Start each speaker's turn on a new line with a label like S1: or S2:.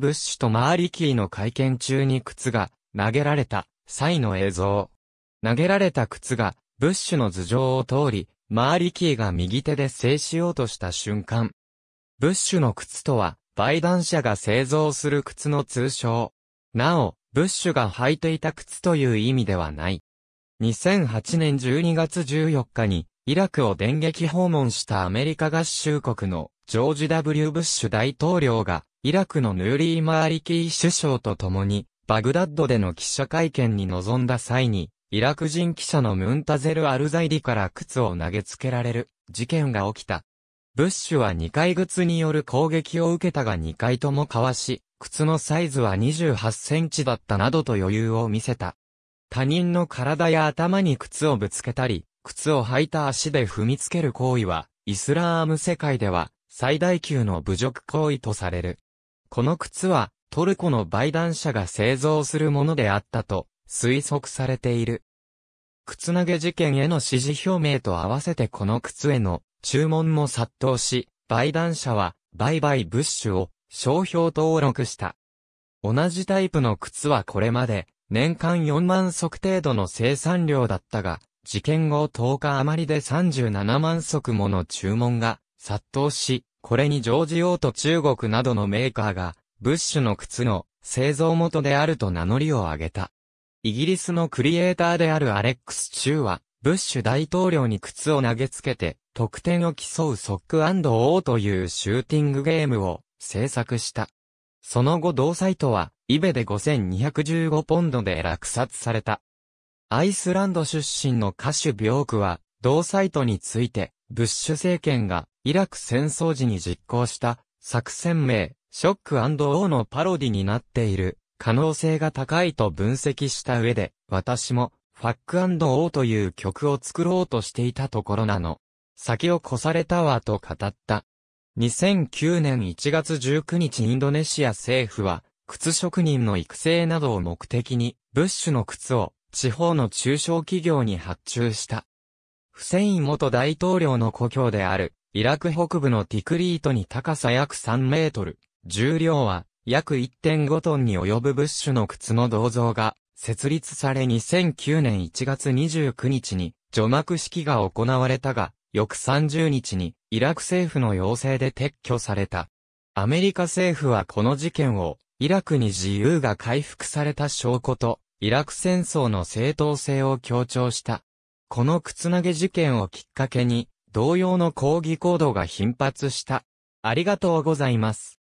S1: ブッシュとマーリキーの会見中に靴が投げられた際の映像。投げられた靴がブッシュの頭上を通り、マーリキーが右手で制しようとした瞬間。ブッシュの靴とは、売談社が製造する靴の通称。なお、ブッシュが履いていた靴という意味ではない。2008年12月14日に、イラクを電撃訪問したアメリカ合衆国のジョージ・ W・ ブッシュ大統領が、イラクのヌーリー・マーリキー首相と共に、バグダッドでの記者会見に臨んだ際に、イラク人記者のムンタゼル・アルザイリから靴を投げつけられる事件が起きた。ブッシュは2回靴による攻撃を受けたが2回ともかわし、靴のサイズは28センチだったなどと余裕を見せた。他人の体や頭に靴をぶつけたり、靴を履いた足で踏みつける行為は、イスラーム世界では最大級の侮辱行為とされる。この靴はトルコの売談者が製造するものであったと推測されている。靴投げ事件への支持表明と合わせてこの靴への注文も殺到し、売談者は売買ブッシュを商標登録した。同じタイプの靴はこれまで年間4万足程度の生産量だったが、事件後10日余りで37万足もの注文が殺到し、これに乗じようと中国などのメーカーが、ブッシュの靴の製造元であると名乗りを上げた。イギリスのクリエイターであるアレックス・チューは、ブッシュ大統領に靴を投げつけて、得点を競うソックオーというシューティングゲームを制作した。その後同サイトは、イベで5215ポンドで落札された。アイスランド出身の歌手ビョークは、同サイトについて、ブッシュ政権がイラク戦争時に実行した作戦名、ショック王のパロディになっている可能性が高いと分析した上で、私もファック王という曲を作ろうとしていたところなの。先を越されたわと語った。2009年1月19日インドネシア政府は、靴職人の育成などを目的に、ブッシュの靴を地方の中小企業に発注した。フセイン元大統領の故郷であるイラク北部のティクリートに高さ約3メートル、重量は約1.5トンに及ぶブッシュの靴の銅像が設立され2009年1月29日に除幕式が行われたが、翌30日にイラク政府の要請で撤去された。アメリカ政府はこの事件をイラクに自由が回復された証拠とイラク戦争の正当性を強調した。この靴投げ事件をきっかけに同様の抗議行動が頻発した。ありがとうございます。